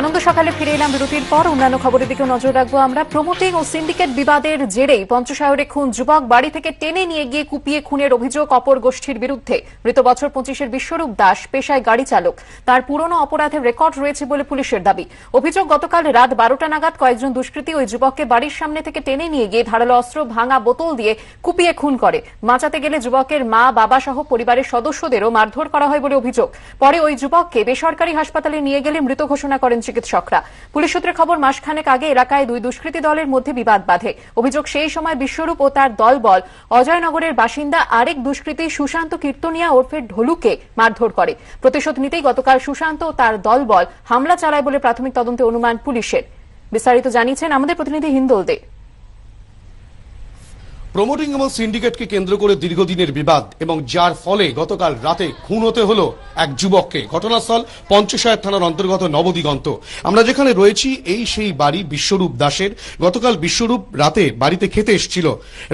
আনন্দ সকালে ফিরে এলাম বিরতির পর অন্যান্য খবরের দিকেও নজর রাখবো আমরা প্রমোটিং ও সিন্ডিকেট বিবাদের জেরে পঞ্চশাহরে খুন যুবক বাড়ি থেকে টেনে নিয়ে গিয়ে কুপিয়ে খুনের অভিযোগ অপর গোষ্ঠীর বিরুদ্ধে মৃত বছর পঁচিশের বিশ্বরূপ দাস পেশায় গাড়ি চালক তার পুরনো অপরাধের রেকর্ড রয়েছে বলে পুলিশের দাবি অভিযোগ গতকাল রাত বারোটা নাগাদ কয়েকজন দুষ্কৃতী ওই যুবককে বাড়ির সামনে থেকে টেনে নিয়ে গিয়ে ধারালো অস্ত্র ভাঙা বোতল দিয়ে কুপিয়ে খুন করে বাঁচাতে গেলে যুবকের মা বাবা সহ পরিবারের সদস্যদেরও মারধর করা হয় বলে অভিযোগ পরে ওই যুবককে বেসরকারি হাসপাতালে নিয়ে গেলে মৃত ঘোষণা করেন করেন চিকিৎসকরা পুলিশ সূত্রে খবর মাসখানেক আগে এলাকায় দুই দুষ্কৃতী দলের মধ্যে বিবাদ বাধে অভিযোগ সেই সময় বিশ্বরূপ ও তার দলবল অজয়নগরের বাসিন্দা আরেক দুষ্কৃতী সুশান্ত কীর্তনিয়া ওরফে ঢোলুকে মারধর করে প্রতিশোধ নিতেই গতকাল সুশান্ত ও তার দলবল হামলা চালায় বলে প্রাথমিক তদন্তে অনুমান পুলিশের বিস্তারিত জানিয়েছেন আমাদের প্রতিনিধি হিন্দোল দে প্রমোটিং এবং সিন্ডিকেটকে কেন্দ্র করে দীর্ঘদিনের বিবাদ এবং যার ফলে গতকাল রাতে খুন হতে হলো এক যুবককে ঘটনাস্থল পঞ্চশায়ের থানার অন্তর্গত নবদিগন্ত আমরা যেখানে রয়েছি এই সেই বাড়ি বিশ্বরূপ দাসের গতকাল বিশ্বরূপ রাতে বাড়িতে খেতে এসেছিল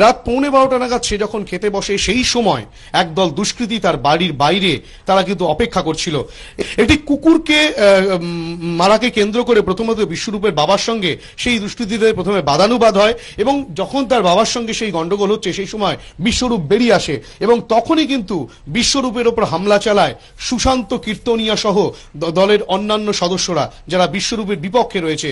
রাত পৌনে বারোটা নাগাদ সে যখন খেতে বসে সেই সময় একদল দুষ্কৃতী তার বাড়ির বাইরে তারা কিন্তু অপেক্ষা করছিল একটি কুকুরকে মারাকে কেন্দ্র করে প্রথমত বিশ্বরূপের বাবার সঙ্গে সেই দুষ্কৃতীদের প্রথমে বাদানুবাদ হয় এবং যখন তার বাবার সঙ্গে সেই গণ্ড গন্ডগোল হচ্ছে সেই সময় বিশ্বরূপ বেরিয়ে আসে এবং তখনই কিন্তু বিশ্বরূপের ওপর হামলা চালায় সুশান্ত কীর্তনিয়া সহ দলের অন্যান্য সদস্যরা যারা বিশ্বরূপের বিপক্ষে রয়েছে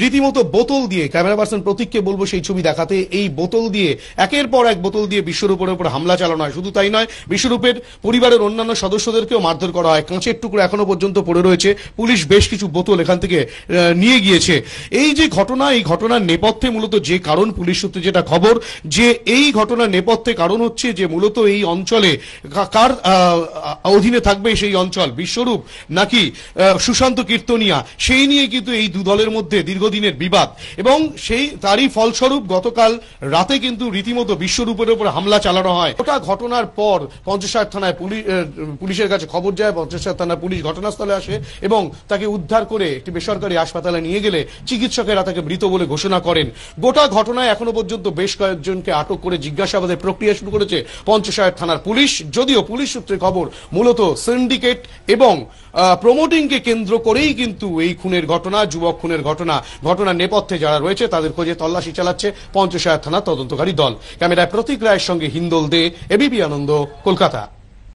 রীতিমতো বোতল দিয়ে ক্যামেরা পার্সন প্রতীককে বলবো সেই ছবি দেখাতে এই বোতল দিয়ে একের পর এক বোতল দিয়ে বিশ্বরূপের ওপর হামলা চালানো হয় শুধু তাই নয় বিশ্বরূপের পরিবারের অন্যান্য সদস্যদেরকেও মারধর করা হয় কাঁচের টুকরো এখনো পর্যন্ত পড়ে রয়েছে পুলিশ বেশ কিছু বোতল এখান থেকে নিয়ে গিয়েছে এই যে ঘটনা এই ঘটনার নেপথ্যে মূলত যে কারণ পুলিশ সূত্রে যেটা খবর যে এই ঘটনার নেপথ্যে কারণ হচ্ছে যে মূলত এই অঞ্চলে কার অধীনে থাকবে সেই অঞ্চল বিশ্বরূপ নাকি সুশান্ত কীর্তনিয়া সেই নিয়ে কিন্তু এই দু দলের মধ্যে দীর্ঘদিনের বিবাদ এবং সেই তারই ফলস্বরূপ গতকাল রাতে কিন্তু রীতিমতো বিশ্বরূপের উপর হামলা চালানো হয় ওটা ঘটনার পর পঞ্চাশার থানায় পুলিশের কাছে খবর যায় পঞ্চাশার থানার পুলিশ ঘটনাস্থলে আসে এবং তাকে উদ্ধার করে একটি বেসরকারি হাসপাতালে নিয়ে গেলে চিকিৎসকেরা তাকে মৃত বলে ঘোষণা করেন গোটা ঘটনায় এখনো পর্যন্ত বেশ কয়েকজনকে আটক আটক করে জিজ্ঞাসাবাদের প্রক্রিয়া শুরু করেছে পঞ্চশায়ের থানার পুলিশ যদিও পুলিশ সূত্রে খবর মূলত সিন্ডিকেট এবং প্রমোটিংকে কেন্দ্র করেই কিন্তু এই খুনের ঘটনা যুবক খুনের ঘটনা ঘটনার নেপথ্যে যারা রয়েছে তাদের খোঁজে তল্লাশি চালাচ্ছে পঞ্চশায়ের থানার তদন্তকারী দল ক্যামেরায় প্রতীক রায়ের সঙ্গে হিন্দোল দে এবিপি আনন্দ কলকাতা